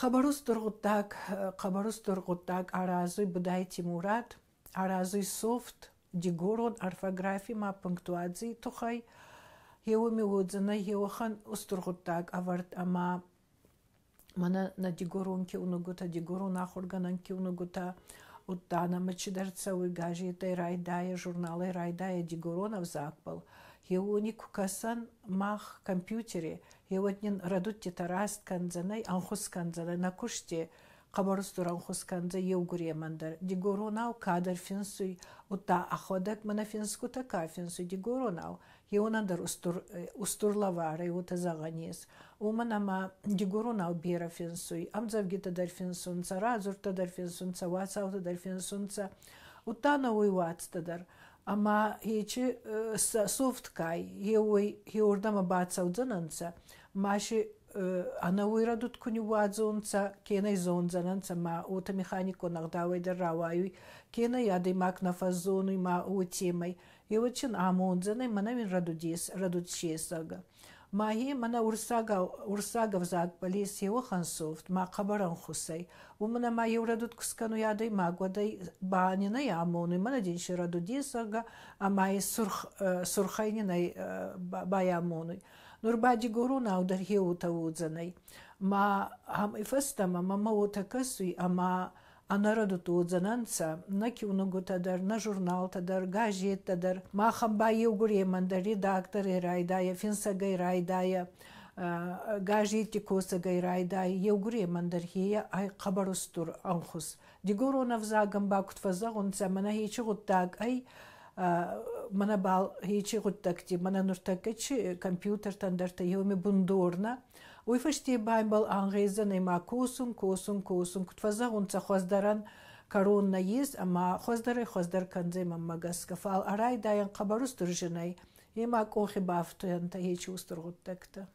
қабарус дурғуттак қабарус э, дурғуттак аразуй будайти мурад аразуй софт дигурун орфографима пунктуадзии тухай еуми удзана еухан устургуттак аварт ама мана на дигурун ки унугута дигурун ахурганан ки унугута уттанама чидарца уй гажитай райдая журналай райдая дигурунав закбал еуни кукасан мах компьютере еуатнин радутти тараст канзанай анхус канзана накушти қабарыстыр анхус канза еугуремандар дигоронау кадр финсуй ута ахвадак мана финску така финсуй дигоронау еунандар устур э, устурлавара еута заганес уманама дигоронау бера финсуй амзавгита дар финсунца разурта дар финсунца васаута дар финсунца утана ama hiçi e, softkay yoy yordam abatsa uzanansa maşi e, ana uyra dut kunu wazonsa kenay zonzanansa ma uta mekaniko nagdawe der rawayu kena yadi mak na fazonu ma utemay yochin amonzanay manamin radudis radutsiesaga Mahi mana ursaga ursagavzag polis Johanssoft ma qabaran khusay. U mana ma yevradut kuskanu yaday magwaday banina yamonu mana din shiradu disarga amay surx surxaynina bayamonu. Nurbaji goruna udar hiu tawudzanay. Ma ham ifastama ma mawutakasui ama, ama а народу тут зананца, на кюнугу тадар, на журнал тадар, газет тадар, махамбайи угуреманда, редакторы райдая, финсагай райдая, газети косагай райдая, евгуремандар хия, ай кабарустур анхус. Дигуронов загам бакут фазагунца, мана хичи гуттак, ай, мана бал хичи гуттакти, мана нуртакачи, компьютер тандарта, еуми бундорна, Уй байм бал ангейзан има косун, кусун, кусун. Кутфаза гунца хоздаран на ез, ама хоздары хоздар ма магаскаф. Ал арай дайан кабарус дружинай. ема кохи бафтуян та ечи устургуттекта.